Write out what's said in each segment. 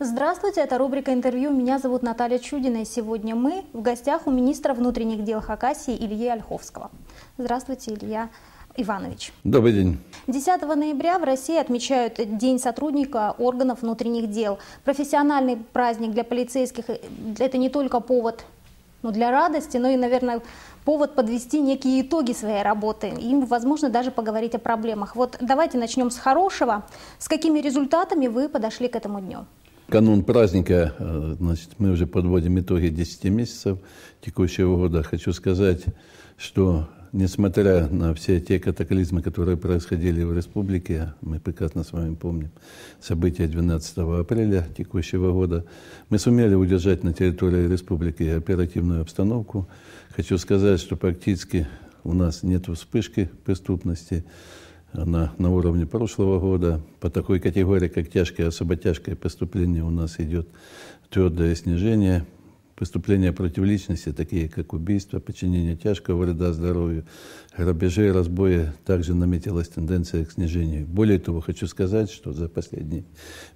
Здравствуйте, это рубрика «Интервью». Меня зовут Наталья Чудина, и сегодня мы в гостях у министра внутренних дел Хакасии Ильи Ольховского. Здравствуйте, Илья. Иванович. Добрый день. 10 ноября в России отмечают День сотрудника органов внутренних дел. Профессиональный праздник для полицейских э, – это не только повод ну для радости, ну и, наверное, повод подвести некие итоги своей работы и, возможно, даже поговорить о проблемах. Вот давайте начнем с хорошего. С какими результатами вы подошли к этому дню? Канун праздника, э, значит, мы уже подводим итоги 10 месяцев текущего года. Хочу сказать, что несмотря на все те катаклизмы, которые происходили в республике, мы прекрасно с вами помним события 12 апреля текущего года, мы сумели удержать на территории республики оперативную обстановку. Хочу сказать, что практически у нас нет вспышки преступности на на уровне прошлого года. По такой категории, как тяжкое особо тяжкое преступление, у нас идет твердое снижение преступления против личности, такие как убийство, причинение тяжкого вреда здоровью, грабежи и разбои, также наметилась тенденция к снижению. Более того, хочу сказать, что за последние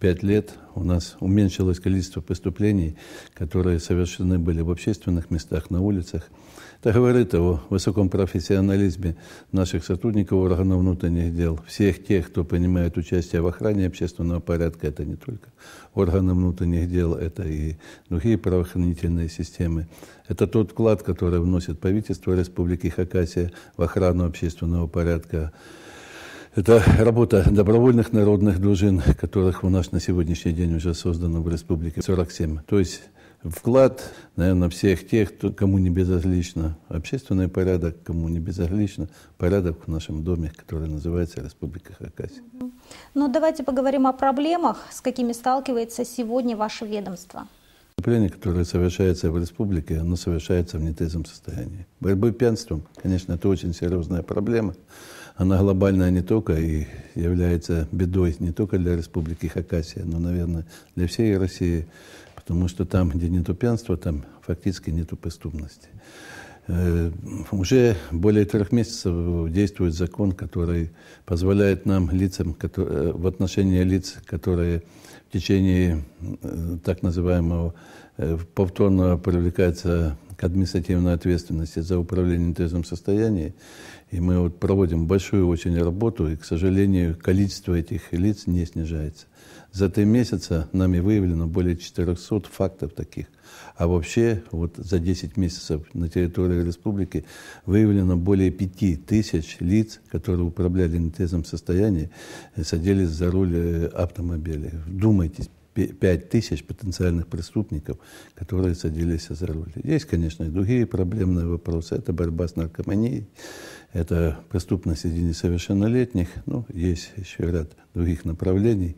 пять лет у нас уменьшилось количество преступлений, которые совершены были в общественных местах, на улицах. Это говорит о высоком профессионализме наших сотрудников органов внутренних дел, всех тех, кто принимает участие в охране общественного порядка. Это не только органы внутренних дел, это и другие правоохранительные военной системы. Это тот вклад, который вносит правительство Республики Хакасия в охрану общественного порядка. Это работа добровольных народных дружин, которых у нас на сегодняшний день уже создано в Республике 47. То есть вклад, наверное, всех тех, кто, кому не безразлично общественный порядок, кому не безразлично порядок в нашем доме, который называется Республика Хакасия. Ну, давайте поговорим о проблемах, с какими сталкивается сегодня ваше ведомство. Преступление, которое совершается в республике, оно совершается в нетрезвом состоянии. Борьбы с пьянством, конечно, это очень серьезная проблема. Она глобальная не только и является бедой не только для республики Хакасия, но, наверное, для всей России, потому что там, где нет пьянства, там фактически нет преступности. Э, уже более трех месяцев действует закон, который позволяет нам лицам, э, в отношении лиц, которые в течение э, так называемого повторно привлекаются к административной ответственности за управление в трезвом И мы вот проводим большую очень работу, и, к сожалению, количество этих лиц не снижается. За три месяца нами выявлено более 400 фактов таких – а вообще вот за 10 месяцев на территории республики выявлено более 5 тысяч лиц, которые управляли в нетрезвом садились за руль э, автомобилей. Вдумайтесь, 5 тысяч потенциальных преступников, которые садились за руль. Есть, конечно, и другие проблемные вопросы. Это борьба с наркоманией, это преступность среди несовершеннолетних. Ну, есть еще ряд других направлений,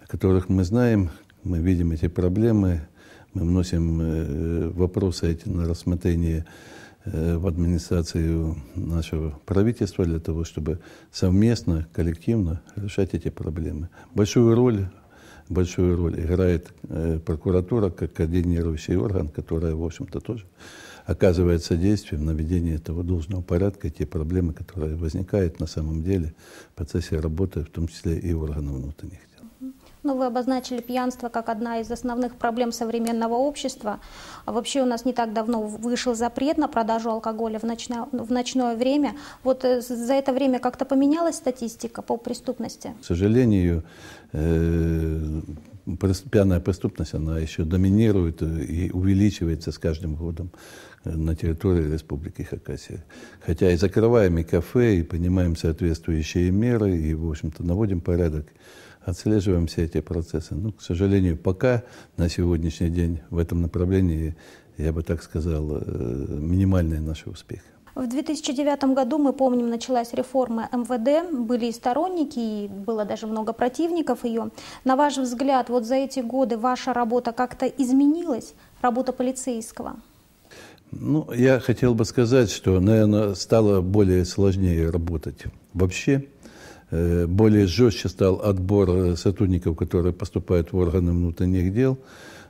о которых мы знаем. Мы видим эти проблемы, мы вносим э, вопросы эти на рассмотрение э, в администрацию нашего правительства для того, чтобы совместно, коллективно решать эти проблемы. Большую роль большую роль играет э, прокуратура как координирующий орган, которая, в общем-то, тоже оказывает содействие в наведении этого должного порядка, те проблемы, которые возникают на самом деле в процессе работы, в том числе и органов внутренних но ну, вы обозначили пьянство как одна из основных проблем современного общества. А вообще у нас не так давно вышел запрет на продажу алкоголя в ночное, в ночное время. Вот э, за это время как-то поменялась статистика по преступности? К сожалению, э, пьяная преступность, она еще доминирует э, и увеличивается с каждым годом на территории Республики Хакасия. Хотя и закрываем и кафе, и принимаем соответствующие меры, и, в общем-то, наводим порядок отслеживаем все эти процессы. Ну, к сожалению, пока на сегодняшний день в этом направлении, я бы так сказал, э, минимальный наш успех. В 2009 году, мы помним, началась реформа МВД, были и сторонники, и было даже много противников ее. На ваш взгляд, вот за эти годы ваша работа как-то изменилась, работа полицейского? Ну, я хотел бы сказать, что, наверное, стало более сложнее работать вообще. Э, более жестче стал отбор э, сотрудников, которые поступают в органы внутренних дел.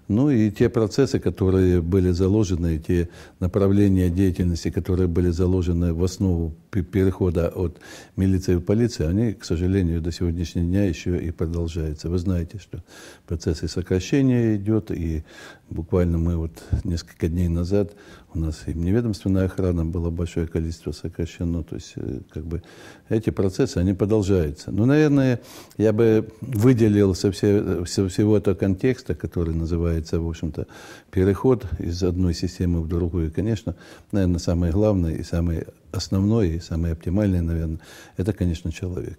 Ну и те процессы, которые были заложены, те направления деятельности, которые были заложены в основу перехода от милиции в полицию, они, к сожалению, до сегодняшнего дня еще и продолжаются. Вы знаете, что процесс и сокращения идет, и буквально мы вот несколько дней назад у нас и неведомственная охрана было большое количество сокращено, то есть э, как бы эти процессы, они продолжаются. Но, ну, наверное, я бы выделил со, все, э, со всего этого контекста, который называется, в общем-то, переход из одной системы в другую, конечно, наверное, самое главное и самое основное, и самое оптимальное, наверное, это, конечно, человек.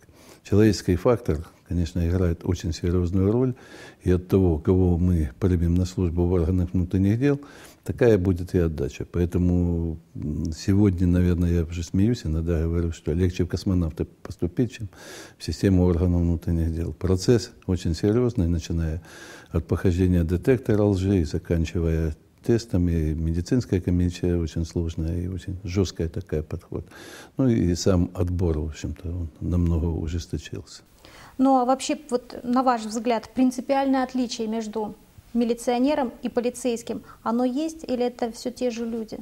Человеческий фактор, конечно, играет очень серьезную роль, и от того, кого мы примем на службу в органах внутренних дел – такая будет и отдача. Поэтому сегодня, наверное, я уже смеюсь, иногда говорю, что легче в космонавты поступить, чем в систему органов внутренних дел. Процесс очень серьезный, начиная от похождения детектора лжи и заканчивая тестами, медицинская комиссия очень сложная и очень жесткая такая подход. Ну и сам отбор, в общем-то, он намного ужесточился. Ну а вообще, вот на ваш взгляд, принципиальное отличие между милиционерам и полицейским, оно есть или это все те же люди?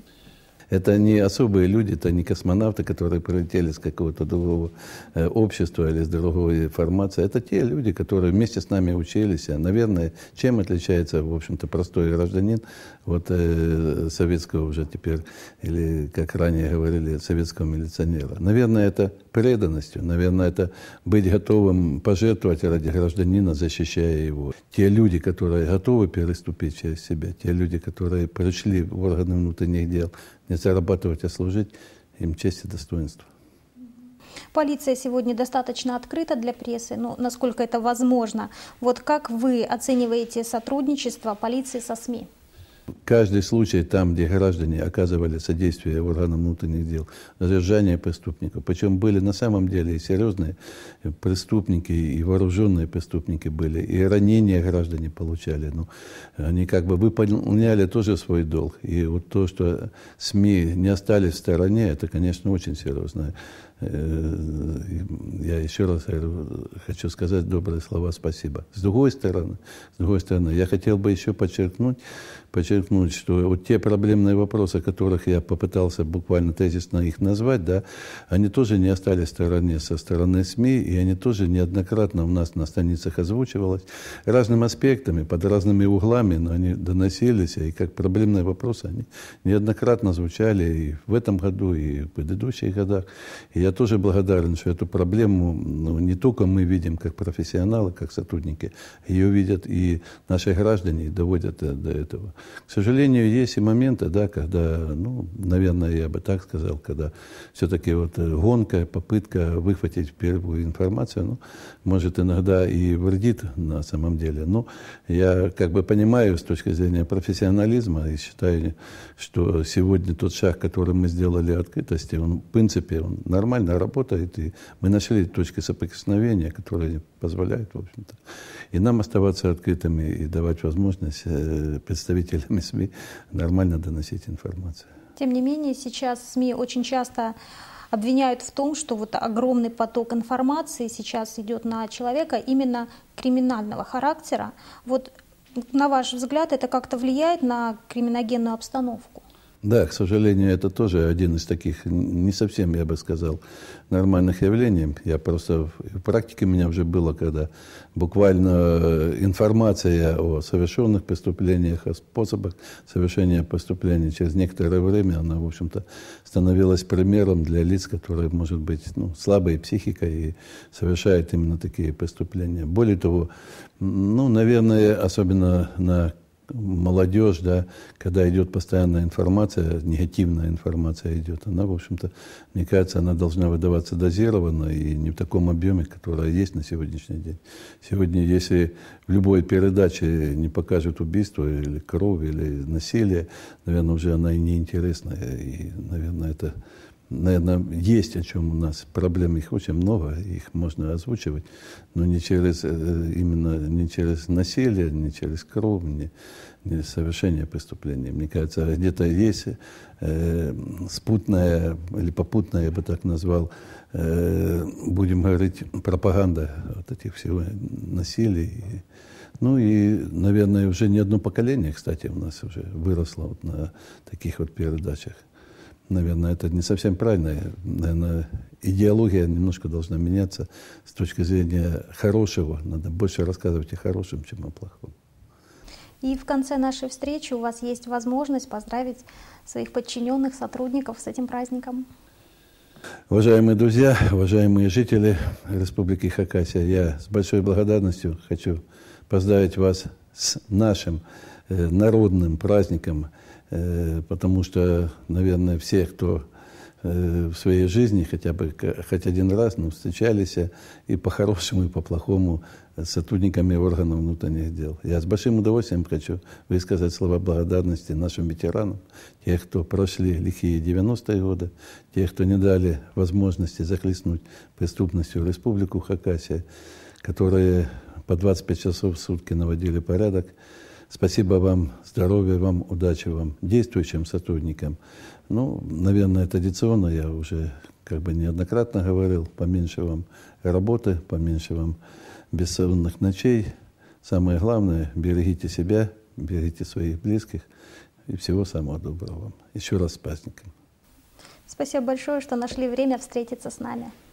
Это не особые люди, это не космонавты, которые прилетели с какого-то другого э, общества или с другой формации. Это те люди, которые вместе с нами учились. наверное, чем отличается, в общем-то, простой гражданин вот э, советского уже теперь, или, как ранее говорили, советского милиционера? Наверное, это преданностью. Наверное, это быть готовым пожертвовать ради гражданина, защищая его. Те люди, которые готовы переступить через себя, те люди, которые пришли в органы внутренних дел, не зарабатывать, а служить им честь и достоинство. Полиция сегодня достаточно открыта для прессы, но ну, насколько это возможно. Вот как вы оцениваете сотрудничество полиции со СМИ? Каждый случай там, где граждане оказывали содействие органам внутренних дел, задержание преступников, причем были на самом деле и серьезные преступники, и вооруженные преступники были, и ранения граждане получали. но ну, они как бы выполняли тоже свой долг. И вот то, что СМИ не остались в стороне, это, конечно, очень серьезная Э, я еще раз э, хочу сказать добрые слова спасибо. С другой стороны, с другой стороны, я хотел бы еще подчеркнуть, подчеркнуть, что вот те проблемные вопросы, которых я попытался буквально тезисно их назвать, да, они тоже не остались в стороне со стороны СМИ, и они тоже неоднократно у нас на страницах озвучивались разными аспектами, под разными углами, но они доносились, и как проблемные вопросы они неоднократно звучали и в этом году, и в предыдущих годах. И я я тоже благодарен, что эту проблему ну, не только мы видим как профессионалы, как сотрудники, ее видят и наши граждане и доводят э, до этого. К сожалению, есть и моменты, да, когда, ну, наверное, я бы так сказал, когда все-таки вот э, гонка, попытка выхватить первую информацию, ну, может иногда и вредит на самом деле. Но я как бы понимаю с точки зрения профессионализма и считаю, что сегодня тот шаг, который мы сделали открытости, он в принципе он нормальный нормально работает, и мы нашли точки соприкосновения, которые позволяют, в общем-то, и нам оставаться открытыми и давать возможность э, представителям СМИ нормально доносить информацию. Тем не менее, сейчас СМИ очень часто обвиняют в том, что вот огромный поток информации сейчас идет на человека именно криминального характера. Вот на ваш взгляд, это как-то влияет на криминогенную обстановку? Да, к сожалению, это тоже один из таких, не совсем, я бы сказал, нормальных явлений. Я просто, в практике у меня уже было, когда буквально э, информация о совершенных преступлениях, о способах совершения преступлений через некоторое время, она, в общем-то, становилась примером для лиц, которые, может быть, ну, слабые психикой и совершают именно такие преступления. Более того, ну, наверное, особенно на молодежь, да, когда идет постоянная информация, негативная информация идет, она, в общем-то, мне кажется, она должна выдаваться дозированно и не в таком объеме, который есть на сегодняшний день. Сегодня, если в любой передаче не покажут убийство или кровь, или насилие, наверное, уже она и неинтересна. И, наверное, это наверное, есть о чем у нас. Проблем их очень много, их можно озвучивать, но не через, э, именно не через насилие, не через кровь, не, не совершение преступлений. Мне кажется, где-то есть э, спутная или попутная, я бы так назвал, э, будем говорить, пропаганда вот этих всего насилий. Ну и, наверное, уже не одно поколение, кстати, у нас уже выросло вот на таких вот передачах наверное, это не совсем правильно. Наверное, идеология немножко должна меняться с точки зрения хорошего. Надо больше рассказывать о хорошем, чем о плохом. И в конце нашей встречи у вас есть возможность поздравить своих подчиненных, сотрудников с этим праздником. Уважаемые друзья, уважаемые жители Республики Хакасия, я с большой благодарностью хочу поздравить вас с нашим э, народным праздником – Э, потому что, наверное, все, кто э, в своей жизни хотя бы хоть один раз, но ну, встречались э, и по-хорошему, и по-плохому с сотрудниками органов внутренних дел. Я с большим удовольствием хочу высказать слова благодарности нашим ветеранам, тех, кто прошли лихие 90-е годы, тех, кто не дали возможности захлестнуть преступностью в республику Хакасия, которые по 25 часов в сутки наводили порядок, Спасибо вам, здоровья вам, удачи вам, действующим сотрудникам. Ну, наверное, традиционно я уже как бы неоднократно говорил, поменьше вам работы, поменьше вам бессонных ночей. Самое главное, берегите себя, берегите своих близких и всего самого доброго вам. Еще раз с праздником. Спасибо большое, что нашли время встретиться с нами.